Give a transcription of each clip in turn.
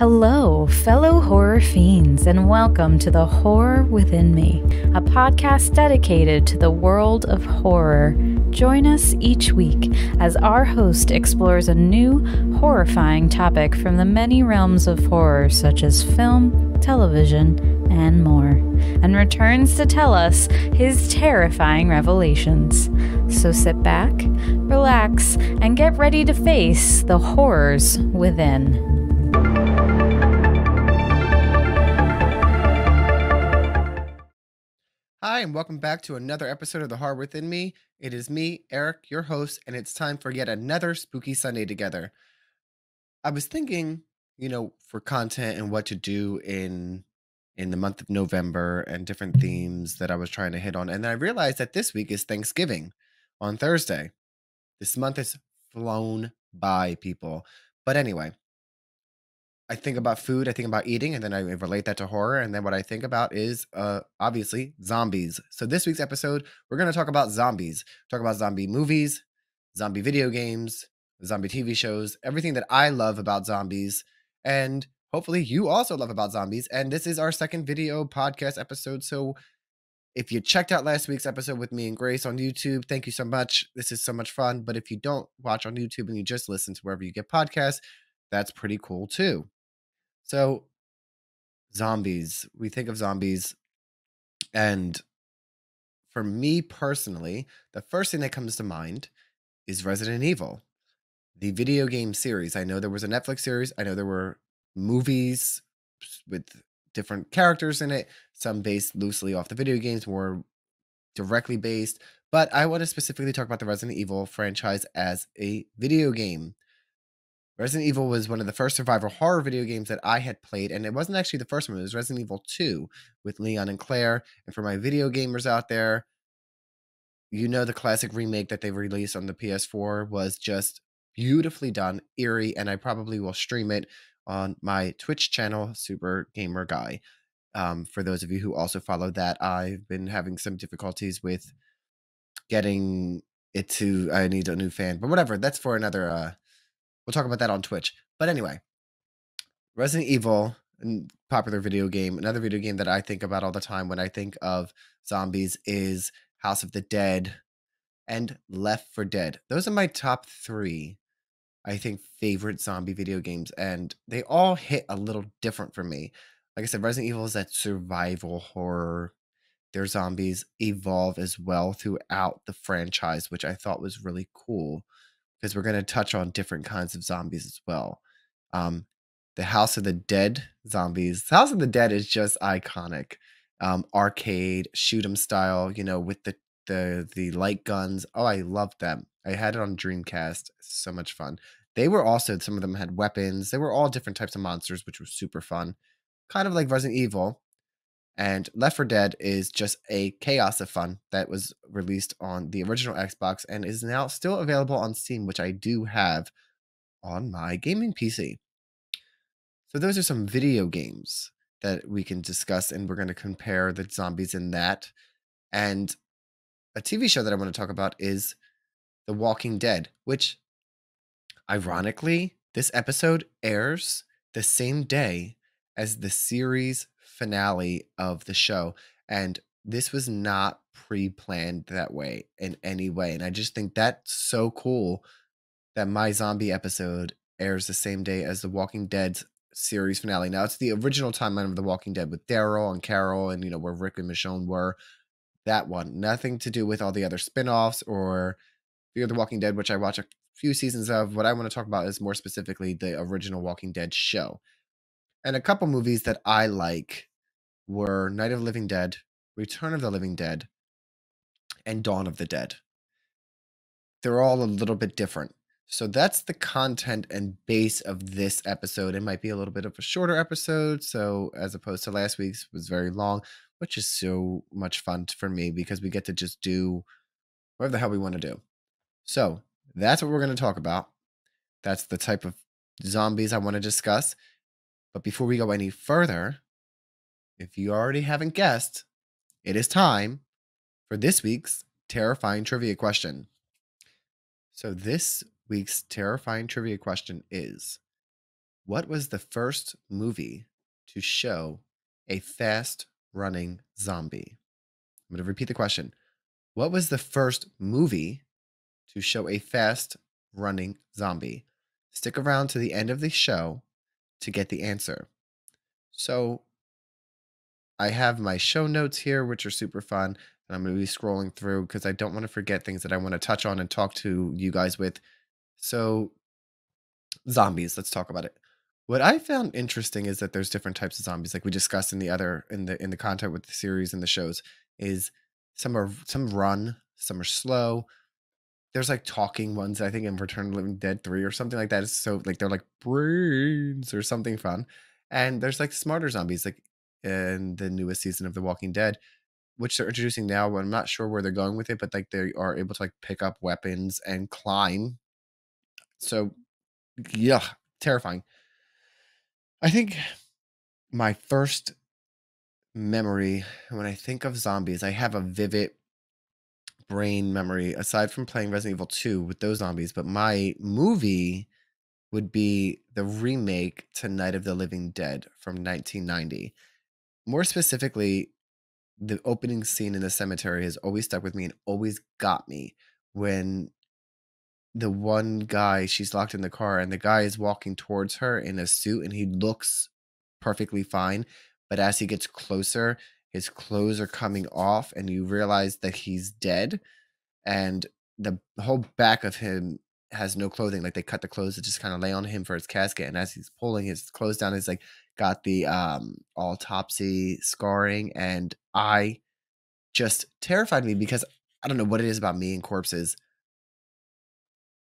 Hello, fellow horror fiends, and welcome to The Horror Within Me, a podcast dedicated to the world of horror. Join us each week as our host explores a new, horrifying topic from the many realms of horror, such as film, television, and more, and returns to tell us his terrifying revelations. So sit back, relax, and get ready to face the horrors within. Hi, and welcome back to another episode of The Horror Within Me. It is me, Eric, your host, and it's time for yet another spooky Sunday together. I was thinking, you know, for content and what to do in in the month of November and different themes that I was trying to hit on, and then I realized that this week is Thanksgiving on Thursday. This month has flown by, people. But anyway, I think about food, I think about eating, and then I relate that to horror. And then what I think about is uh, obviously zombies. So this week's episode, we're going to talk about zombies, talk about zombie movies, zombie video games, zombie TV shows, everything that I love about zombies. And hopefully you also love about zombies. And this is our second video podcast episode. So if you checked out last week's episode with me and Grace on YouTube, thank you so much. This is so much fun. But if you don't watch on YouTube and you just listen to wherever you get podcasts, that's pretty cool too. So, zombies, we think of zombies. And for me personally, the first thing that comes to mind is Resident Evil, the video game series. I know there was a Netflix series, I know there were movies with different characters in it, some based loosely off the video games, more directly based. But I want to specifically talk about the Resident Evil franchise as a video game. Resident Evil was one of the first survival horror video games that I had played, and it wasn't actually the first one. It was Resident Evil 2 with Leon and Claire. And for my video gamers out there, you know the classic remake that they released on the PS4 was just beautifully done, eerie, and I probably will stream it on my Twitch channel, Super Gamer Guy. Um, for those of you who also follow that, I've been having some difficulties with getting it to. I need a new fan, but whatever. That's for another. Uh, We'll talk about that on Twitch. But anyway, Resident Evil, popular video game, another video game that I think about all the time when I think of zombies is House of the Dead and Left for Dead. Those are my top three, I think, favorite zombie video games, and they all hit a little different for me. Like I said, Resident Evil is that survival horror. Their zombies evolve as well throughout the franchise, which I thought was really cool because we're going to touch on different kinds of zombies as well. Um, the House of the Dead zombies. The House of the Dead is just iconic. Um, arcade shoot 'em style, you know, with the the the light guns. Oh, I loved them. I had it on Dreamcast. So much fun. They were also some of them had weapons. They were all different types of monsters, which was super fun. Kind of like Resident Evil, and Left 4 Dead is just a chaos of fun that was released on the original Xbox and is now still available on Steam, which I do have on my gaming PC. So those are some video games that we can discuss, and we're going to compare the zombies in that. And a TV show that I want to talk about is The Walking Dead, which ironically, this episode airs the same day as the series finale of the show. And this was not pre-planned that way in any way. And I just think that's so cool that my zombie episode airs the same day as the Walking Dead's series finale. Now it's the original timeline of The Walking Dead with Daryl and Carol and you know where Rick and Michonne were. That one. Nothing to do with all the other spin-offs or Fear the Walking Dead, which I watch a few seasons of. What I want to talk about is more specifically the original Walking Dead show. And a couple movies that I like were Night of the Living Dead, Return of the Living Dead, and Dawn of the Dead. They're all a little bit different. So that's the content and base of this episode. It might be a little bit of a shorter episode. So, as opposed to last week's was very long, which is so much fun for me because we get to just do whatever the hell we want to do. So, that's what we're going to talk about. That's the type of zombies I want to discuss. But before we go any further, if you already haven't guessed, it is time for this week's terrifying trivia question. So, this week's terrifying trivia question is What was the first movie to show a fast running zombie? I'm going to repeat the question. What was the first movie to show a fast running zombie? Stick around to the end of the show to get the answer. So I have my show notes here, which are super fun. And I'm going to be scrolling through because I don't want to forget things that I want to touch on and talk to you guys with. So, zombies, let's talk about it. What I found interesting is that there's different types of zombies, like we discussed in the other in the in the content with the series and the shows, is some are some run, some are slow, there's like talking ones I think in Return of Living Dead 3 or something like that. It's so like they're like brains or something fun. And there's like smarter zombies like in the newest season of The Walking Dead, which they're introducing now, but I'm not sure where they're going with it, but like they are able to like pick up weapons and climb. So yeah, terrifying. I think my first memory when I think of zombies, I have a vivid brain memory aside from playing Resident Evil 2 with those zombies, but my movie would be the remake to Night of the Living Dead from 1990. More specifically, the opening scene in the cemetery has always stuck with me and always got me when the one guy she's locked in the car and the guy is walking towards her in a suit and he looks perfectly fine but as he gets closer his clothes are coming off and you realize that he's dead and the whole back of him has no clothing like they cut the clothes to just kind of lay on him for his casket and as he's pulling his clothes down he's like got the um autopsy scarring and i just terrified me because i don't know what it is about me and corpses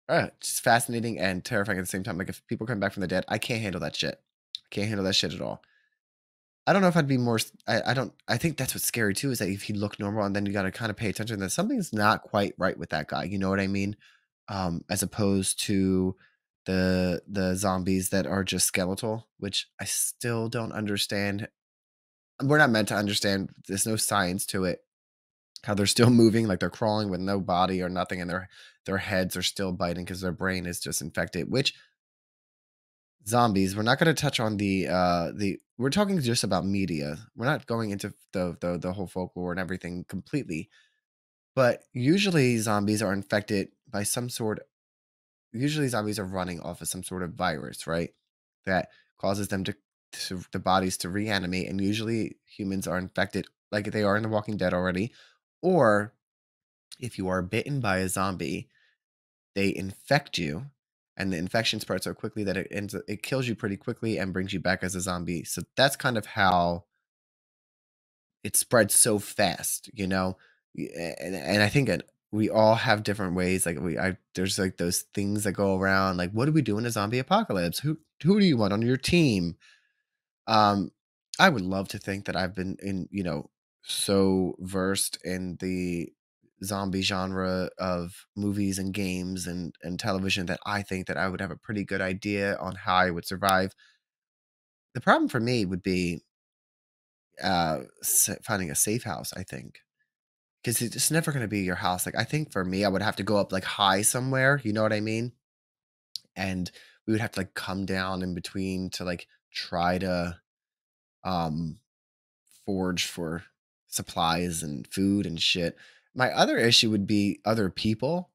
uh, just fascinating and terrifying at the same time like if people come back from the dead i can't handle that shit i can't handle that shit at all I don't know if I'd be more. I, I, don't. I think that's what's scary too is that if he looked normal and then you got to kind of pay attention that something's not quite right with that guy. You know what I mean? Um, as opposed to the the zombies that are just skeletal, which I still don't understand. We're not meant to understand. There's no science to it. How they're still moving, like they're crawling with no body or nothing, and their their heads are still biting because their brain is just infected. Which zombies. We're not going to touch on the uh the we're talking just about media. We're not going into the the the whole folklore and everything completely. But usually zombies are infected by some sort usually zombies are running off of some sort of virus, right? That causes them to, to the bodies to reanimate and usually humans are infected like they are in the walking dead already or if you are bitten by a zombie, they infect you and the infection spreads so quickly that it ends it kills you pretty quickly and brings you back as a zombie. So that's kind of how it spreads so fast, you know. And and I think we all have different ways. Like we, I there's like those things that go around. Like what do we do in a zombie apocalypse? Who who do you want on your team? Um, I would love to think that I've been in you know so versed in the zombie genre of movies and games and and television that I think that I would have a pretty good idea on how I would survive. The problem for me would be uh finding a safe house, I think. Cuz it's never going to be your house. Like I think for me I would have to go up like high somewhere, you know what I mean? And we would have to like come down in between to like try to um forge for supplies and food and shit. My other issue would be other people.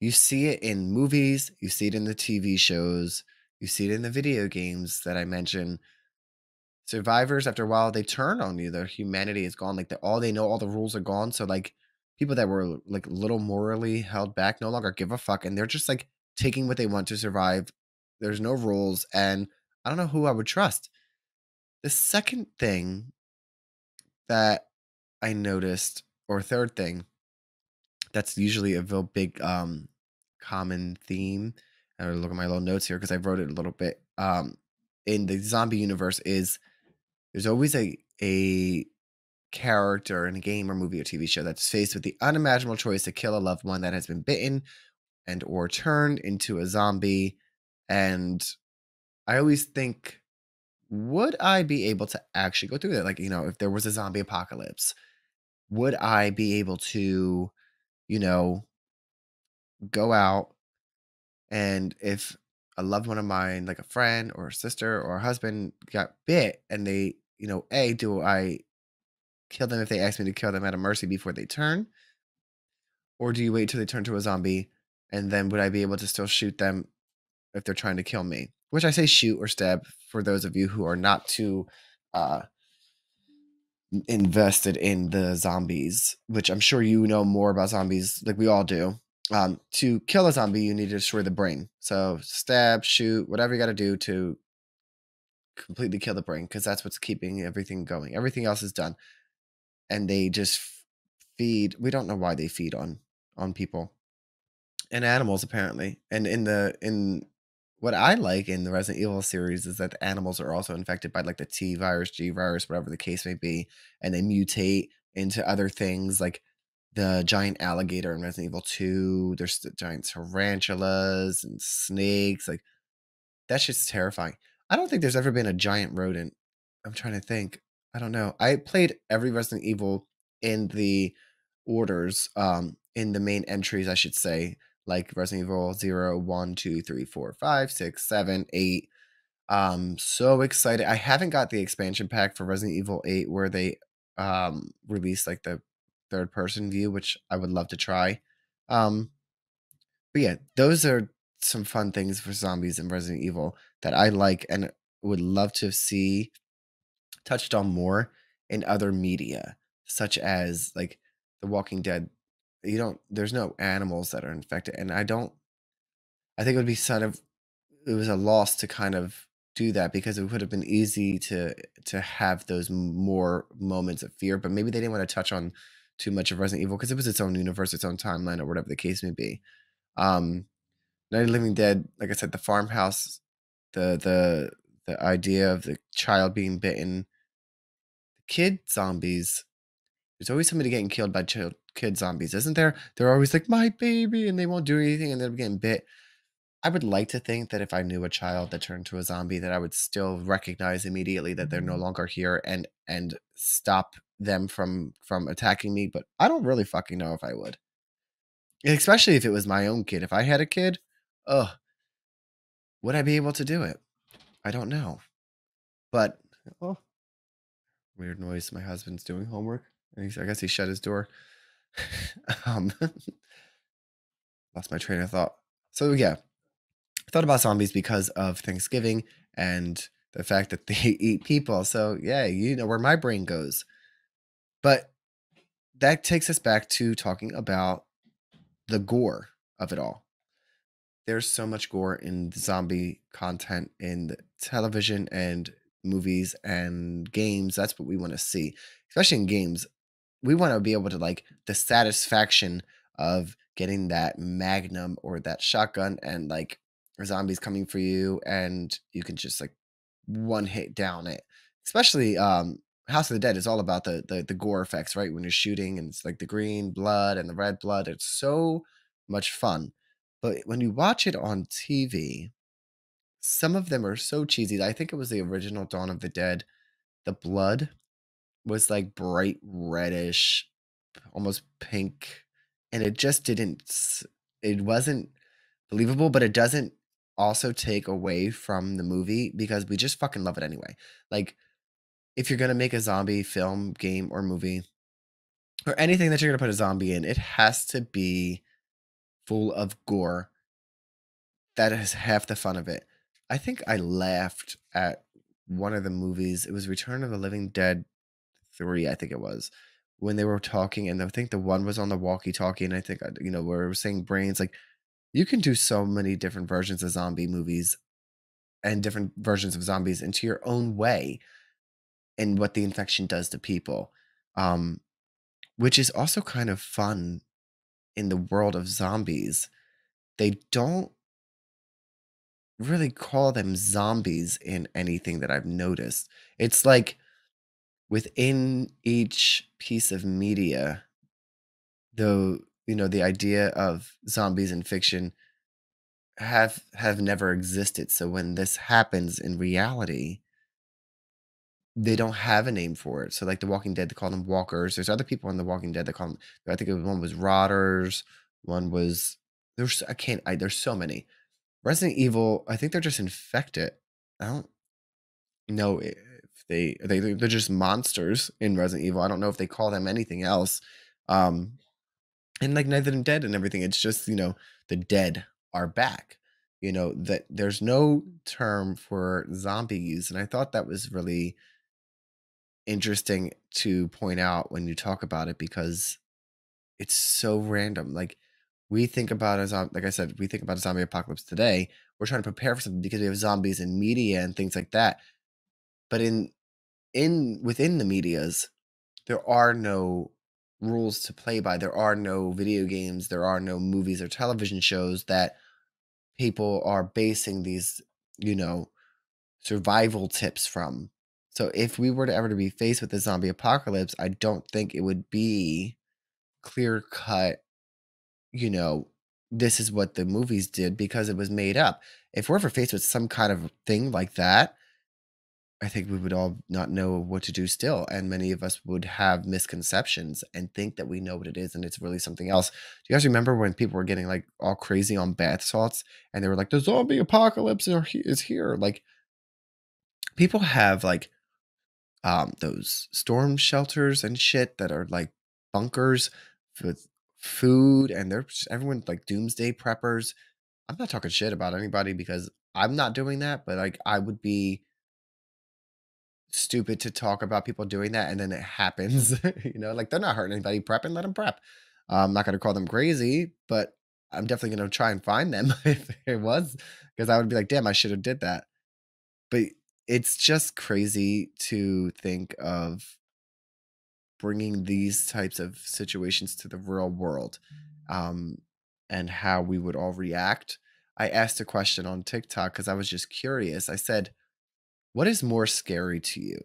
You see it in movies, you see it in the TV shows, you see it in the video games that I mentioned. Survivors, after a while, they turn on you. Their humanity is gone. Like, all they know, all the rules are gone. So, like, people that were like little morally held back no longer give a fuck. And they're just like taking what they want to survive. There's no rules. And I don't know who I would trust. The second thing that I noticed, or third thing, that's usually a real big um, common theme. I look at my little notes here because I wrote it a little bit. Um, in the zombie universe, is there's always a a character in a game or movie or TV show that's faced with the unimaginable choice to kill a loved one that has been bitten and or turned into a zombie. And I always think, would I be able to actually go through that? Like, you know, if there was a zombie apocalypse, would I be able to you know, go out and if a loved one of mine, like a friend or a sister or a husband, got bit and they, you know, A, do I kill them if they ask me to kill them out of mercy before they turn? Or do you wait till they turn to a zombie and then would I be able to still shoot them if they're trying to kill me? Which I say shoot or stab for those of you who are not too uh invested in the zombies, which I'm sure you know more about zombies, like we all do. Um, to kill a zombie, you need to destroy the brain. So stab, shoot, whatever you got to do to completely kill the brain, because that's what's keeping everything going. Everything else is done, and they just feed. We don't know why they feed on on people and animals apparently. And in the in what I like in the Resident Evil series is that the animals are also infected by like the T virus, G virus, whatever the case may be, and they mutate into other things like the giant alligator in Resident Evil 2. There's the giant tarantulas and snakes. Like that's just terrifying. I don't think there's ever been a giant rodent. I'm trying to think. I don't know. I played every Resident Evil in the orders, um, in the main entries, I should say like Resident Evil 0, 1, 2, 3, 4, 5, 6, 7, 8. Um, so excited. I haven't got the expansion pack for Resident Evil 8 where they um released like the third person view, which I would love to try. Um, but yeah, those are some fun things for zombies in Resident Evil that I like and would love to see touched on more in other media, such as like The Walking Dead you don't there's no animals that are infected and i don't i think it would be sort of it was a loss to kind of do that because it would have been easy to to have those more moments of fear but maybe they didn't want to touch on too much of resident evil because it was its own universe its own timeline or whatever the case may be um night of living dead like i said the farmhouse the the the idea of the child being bitten the kid zombies there's always somebody getting killed by child, kid zombies, isn't there? They're always like, my baby, and they won't do anything and they're getting bit. I would like to think that if I knew a child that turned to a zombie, that I would still recognize immediately that they're no mm-hmm. longer here and and stop them from from attacking me. But I don't really fucking know if I would, especially if it was my own kid. If I had a kid, ugh, would I be able to do it? I don't know. But oh, weird noise. My husband's doing homework. I guess he shut his door. um, lost my train of thought. So yeah, I thought about zombies because of Thanksgiving and the fact that they eat people. So yeah, you know where my brain goes. But that takes us back to talking about the gore of it all. There's so much gore in zombie content in television and movies and games. That's what we want to see, especially in games we want to be able to like the satisfaction of getting that magnum or that shotgun and like zombies coming for you and you can just like one hit down it especially um house of the dead is all about the, the the gore effects right when you're shooting and it's like the green blood and the red blood it's so much fun but when you watch it on tv some of them are so cheesy i think it was the original dawn of the dead the blood was like bright reddish, almost pink, and it just didn't. It wasn't believable, but it doesn't also take away from the movie because we just fucking love it anyway. Like, if you're gonna make a zombie film, game, or movie, or anything that you're gonna put a zombie in, it has to be full of gore. That is half the fun of it. I think I laughed at one of the movies. It was Return of the Living Dead three, I think it was, when they were talking, and I think the one was on the walkie-talkie, and I think you know where it was saying brains. Like you can do so many different versions of zombie movies, and different versions of zombies into your own way, and what the infection does to people, um, which is also kind of fun in the world of zombies. They don't really call them zombies in anything that I've noticed. It's like within each piece of media, though, you know, the idea of zombies in fiction have have never existed. So when this happens in reality, they don't have a name for it. So like The Walking Dead, they call them walkers. There's other people in The Walking Dead that call them. I think one was rotters. One was there's I can't. I, there's so many. Resident Evil. I think they're just infected. I don't know. It, eh, they they they're just monsters in Resident Evil. I don't know if they call them anything else. Um, and like Night of the Dead and everything, it's just you know the dead are back. You know that there's no term for zombies, and I thought that was really interesting to point out when you talk about it because it's so random. Like we think about a zombie, like I said, we think about a zombie apocalypse today. We're trying to prepare for something because we have zombies in media and things like that. But in in within the medias, there are no rules to play by. There are no video games, there are no movies or television shows that people are basing these, you know, survival tips from. So if we were to ever to be faced with the zombie apocalypse, I don't think it would be clear cut, you know, this is what the movies did because it was made up. If we're ever faced with some kind of thing like that, I think we would all not know what to do still. And many of us would have misconceptions and think that we know what it is and it's really something else. Do you guys remember when people were getting like all crazy on bath salts and they were like, the zombie apocalypse is here? Like, people have like um, those storm shelters and shit that are like bunkers with food and they're just, everyone like doomsday preppers. I'm not talking shit about anybody because I'm not doing that, but like I would be stupid to talk about people doing that and then it happens you know like they're not hurting anybody prep and let them prep uh, i'm not going to call them crazy but i'm definitely going to try and find them if it was because i would be like damn i should have did that but it's just crazy to think of bringing these types of situations to the real world um, and how we would all react i asked a question on tiktok because i was just curious i said what is more scary to you?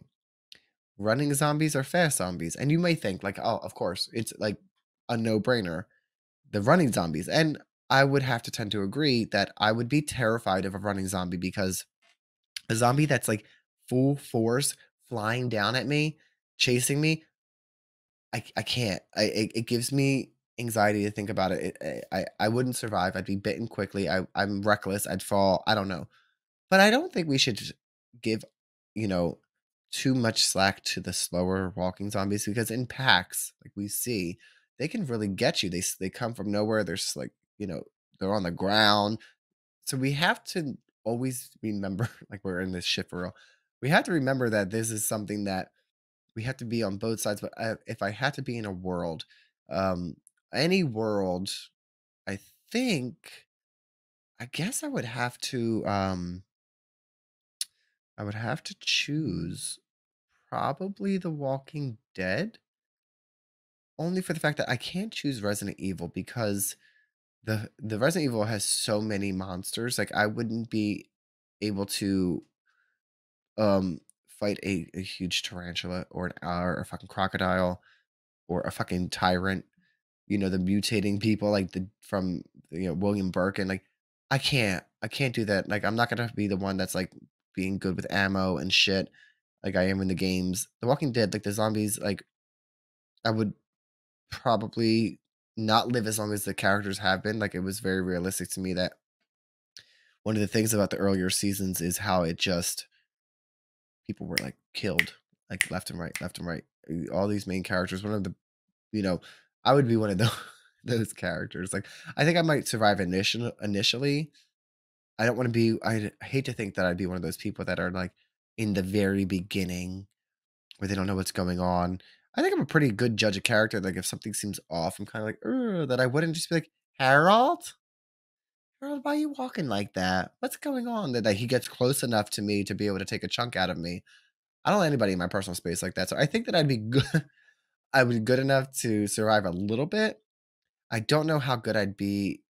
Running zombies or fast zombies? And you may think, like, oh, of course, it's like a no brainer. The running zombies. And I would have to tend to agree that I would be terrified of a running zombie because a zombie that's like full force flying down at me, chasing me, I, I can't. I, it, it gives me anxiety to think about it. it. I, I wouldn't survive. I'd be bitten quickly. I, I'm reckless. I'd fall. I don't know. But I don't think we should give, you know, too much slack to the slower walking zombies because in packs, like we see, they can really get you. They they come from nowhere. They're like you know they're on the ground. So we have to always remember, like we're in this shit for real. We have to remember that this is something that we have to be on both sides. But I, if I had to be in a world, um, any world, I think, I guess I would have to. Um, I would have to choose probably The Walking Dead. Only for the fact that I can't choose Resident Evil because the the Resident Evil has so many monsters. Like I wouldn't be able to um fight a, a huge tarantula or an or a fucking crocodile or a fucking tyrant. You know, the mutating people like the from you know William Burke and like I can't I can't do that. Like I'm not gonna be the one that's like being good with ammo and shit like I am in the games. The Walking Dead, like the zombies, like I would probably not live as long as the characters have been. Like it was very realistic to me that one of the things about the earlier seasons is how it just people were like killed, like left and right, left and right. Eh, all these main characters, one of the, you know, I would be one of those those characters. Like I think I might survive initial initially I don't want to be. I hate to think that I'd be one of those people that are like in the very beginning, where they don't know what's going on. I think I'm a pretty good judge of character. Like if something seems off, I'm kind of like, that I wouldn't just be like, Harold, Harold, why are you walking like that? What's going on? That, that he gets close enough to me to be able to take a chunk out of me. I don't let anybody in my personal space like that. So I think that I'd be good. I would be good enough to survive a little bit. I don't know how good I'd be,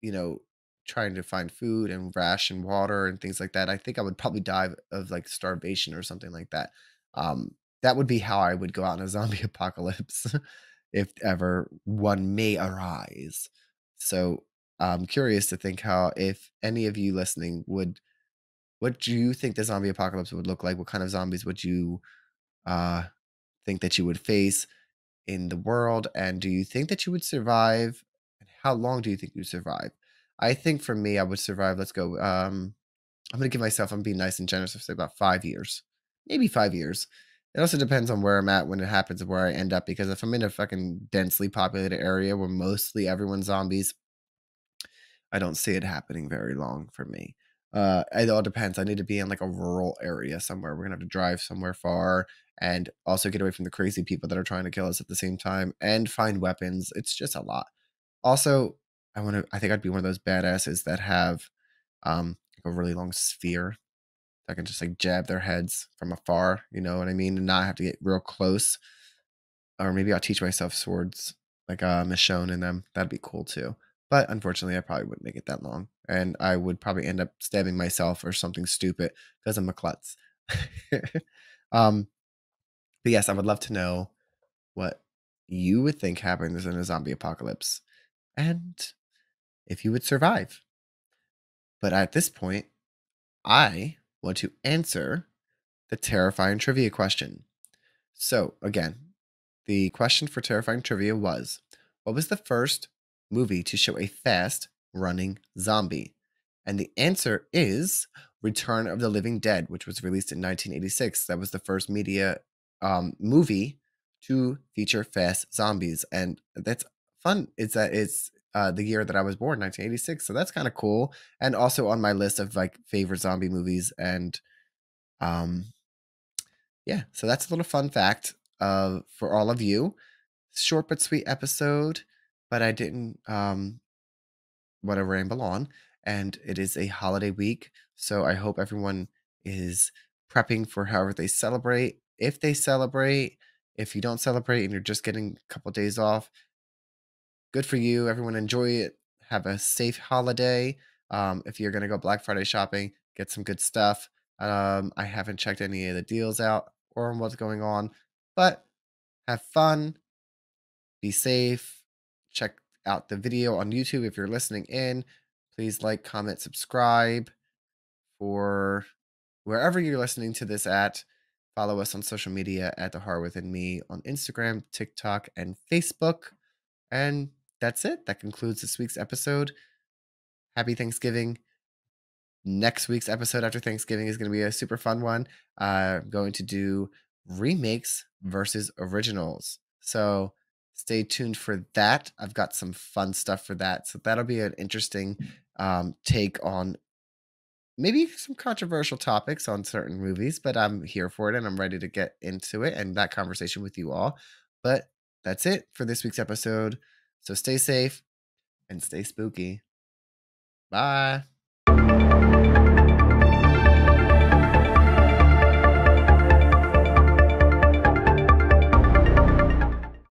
you know, trying to find food and ration water and things like that, I think I would probably die of like starvation or something like that. Um, that would be how I would go out in a zombie apocalypse, if ever one may arise. So I'm curious to think how, if any of you listening would, what do you think the zombie apocalypse would look like? What kind of zombies would you uh, think that you would face in the world? And do you think that you would survive? And how long do you think you survive? I think for me, I would survive. Let's go. Um, I'm gonna give myself. I'm being nice and generous. I say about five years, maybe five years. It also depends on where I'm at when it happens where I end up. Because if I'm in a fucking densely populated area where mostly everyone's zombies, I don't see it happening very long for me. Uh, it all depends. I need to be in like a rural area somewhere. We're gonna have to drive somewhere far and also get away from the crazy people that are trying to kill us at the same time and find weapons. It's just a lot. Also, I want to. I think I'd be one of those badasses that have um, like a really long sphere that can just like jab their heads from afar. You know what I mean, and not have to get real close. Or maybe I'll teach myself swords like uh, Michonne in them. That'd be cool too. But unfortunately, I probably wouldn't make it that long, and I would probably end up stabbing myself or something stupid because I'm a klutz. um, but yes, I would love to know what you would think happens in a zombie apocalypse. And if you would survive. But at this point, I want to answer the terrifying trivia question. So, again, the question for terrifying trivia was what was the first movie to show a fast running zombie? And the answer is Return of the Living Dead, which was released in 1986. That was the first media um, movie to feature fast zombies. And that's fun. Is that it's uh, uh, the year that I was born, 1986. So that's kind of cool. And also on my list of like favorite zombie movies. And um, yeah, so that's a little fun fact uh, for all of you. Short but sweet episode, but I didn't um, want to ramble on. And it is a holiday week. So I hope everyone is prepping for however they celebrate. If they celebrate, if you don't celebrate and you're just getting a couple days off, good for you. Everyone enjoy it. Have a safe holiday. Um, if you're going to go Black Friday shopping, get some good stuff. Um, I haven't checked any of the deals out or what's going on, but have fun. Be safe. Check out the video on YouTube if you're listening in. Please like, comment, subscribe for wherever you're listening to this at. Follow us on social media at The Heart Within Me on Instagram, TikTok, and Facebook. And that's it. That concludes this week's episode. Happy Thanksgiving. Next week's episode after Thanksgiving is going to be a super fun one. I'm uh, going to do remakes versus originals. So stay tuned for that. I've got some fun stuff for that. So that'll be an interesting um, take on maybe some controversial topics on certain movies, but I'm here for it and I'm ready to get into it and that conversation with you all. But that's it for this week's episode. So stay safe and stay spooky. Bye.